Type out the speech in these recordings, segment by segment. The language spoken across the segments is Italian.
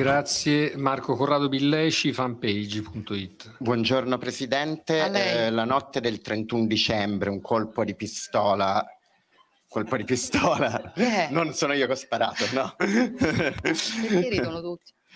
Grazie Marco Corrado Billesci, fanpage.it. Buongiorno Presidente, eh, la notte del 31 dicembre un colpo di pistola colpo di pistola. Eh. Non sono io che ho sparato, no? Perché ridono tutti?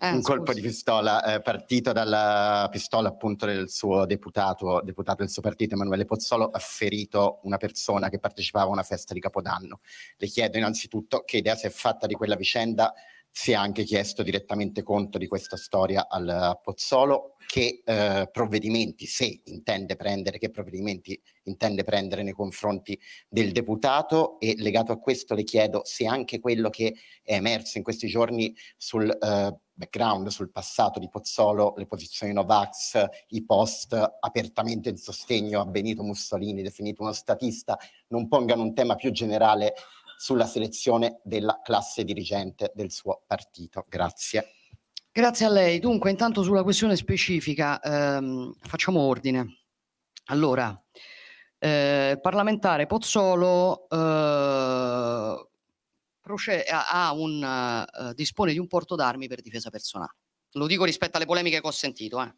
Eh, un scusa. colpo di pistola eh, partito dalla pistola appunto del suo deputato, deputato del suo partito Emanuele Pozzolo, ha ferito una persona che partecipava a una festa di Capodanno. Le chiedo innanzitutto che idea si è fatta di quella vicenda si è anche chiesto direttamente conto di questa storia al Pozzolo, che eh, provvedimenti, se intende prendere, che provvedimenti intende prendere nei confronti del deputato e legato a questo le chiedo se anche quello che è emerso in questi giorni sul eh, background, sul passato di Pozzolo, le posizioni Novax, i post apertamente in sostegno a Benito Mussolini, definito uno statista, non pongano un tema più generale sulla selezione della classe dirigente del suo partito. Grazie. Grazie a lei. Dunque, intanto sulla questione specifica ehm, facciamo ordine. Allora, eh, parlamentare Pozzolo eh, un, eh, dispone di un porto d'armi per difesa personale. Lo dico rispetto alle polemiche che ho sentito. Eh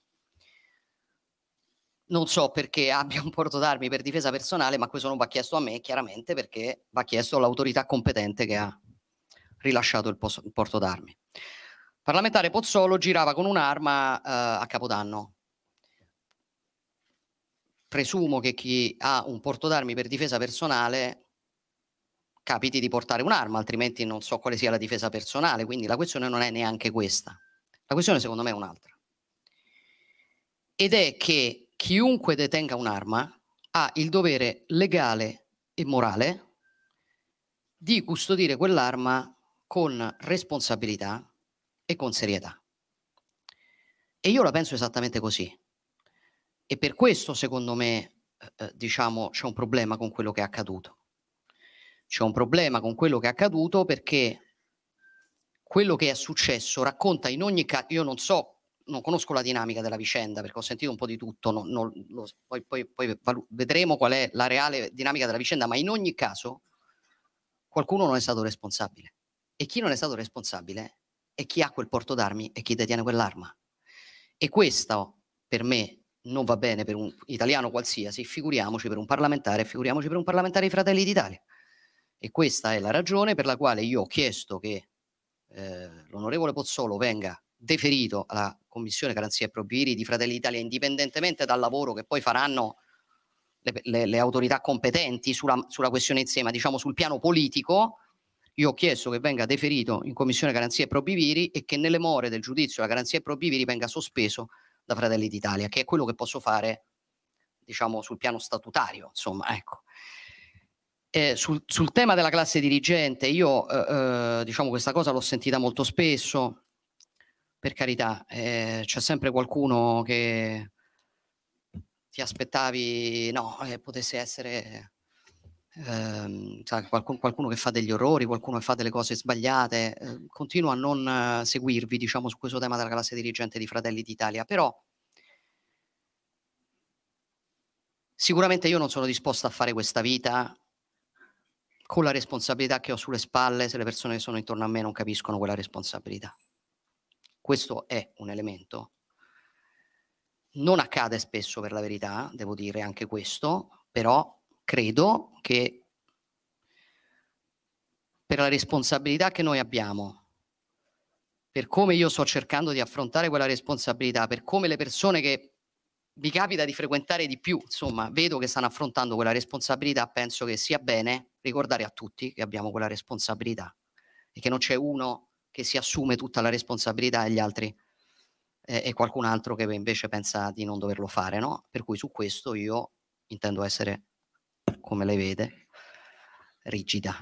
non so perché abbia un porto d'armi per difesa personale, ma questo non va chiesto a me, chiaramente, perché va chiesto all'autorità competente che ha rilasciato il, posto, il porto d'armi. Il parlamentare Pozzolo girava con un'arma eh, a Capodanno. Presumo che chi ha un porto d'armi per difesa personale capiti di portare un'arma, altrimenti non so quale sia la difesa personale, quindi la questione non è neanche questa. La questione secondo me è un'altra. Ed è che chiunque detenga un'arma ha il dovere legale e morale di custodire quell'arma con responsabilità e con serietà. E io la penso esattamente così. E per questo, secondo me, eh, eh diciamo, c'è un problema con quello che è accaduto. C'è un problema con quello che è accaduto perché quello che è successo racconta in ogni caso, io non so non conosco la dinamica della vicenda perché ho sentito un po' di tutto, non, non, lo, poi, poi, poi valu- vedremo qual è la reale dinamica della vicenda, ma in ogni caso qualcuno non è stato responsabile. E chi non è stato responsabile è chi ha quel porto d'armi e chi detiene quell'arma. E questo per me non va bene per un italiano qualsiasi, figuriamoci per un parlamentare, figuriamoci per un parlamentare di Fratelli d'Italia. E questa è la ragione per la quale io ho chiesto che eh, l'onorevole Pozzolo venga deferito alla Commissione Garanzia e Probiri di Fratelli d'Italia, indipendentemente dal lavoro che poi faranno le, le, le autorità competenti sulla, sulla questione insieme, diciamo sul piano politico, io ho chiesto che venga deferito in Commissione Garanzia e Probiviri e che nelle more del giudizio la Garanzia e Probiviri venga sospeso da Fratelli d'Italia, che è quello che posso fare, diciamo, sul piano statutario, insomma, ecco. Eh, sul, sul, tema della classe dirigente, io eh, eh diciamo questa cosa l'ho sentita molto spesso, per carità, eh, c'è sempre qualcuno che ti aspettavi no, eh, potesse essere eh, qualcun, qualcuno che fa degli orrori, qualcuno che fa delle cose sbagliate. Eh, continuo a non seguirvi, diciamo, su questo tema della classe dirigente di Fratelli d'Italia, però sicuramente io non sono disposto a fare questa vita con la responsabilità che ho sulle spalle se le persone che sono intorno a me non capiscono quella responsabilità questo è un elemento. Non accade spesso per la verità, devo dire anche questo, però credo che per la responsabilità che noi abbiamo, per come io sto cercando di affrontare quella responsabilità, per come le persone che mi capita di frequentare di più, insomma, vedo che stanno affrontando quella responsabilità, penso che sia bene ricordare a tutti che abbiamo quella responsabilità e che non c'è uno che si assume tutta la responsabilità e gli altri eh, e qualcun altro che invece pensa di non doverlo fare, no? Per cui su questo io intendo essere, come lei vede, rigida.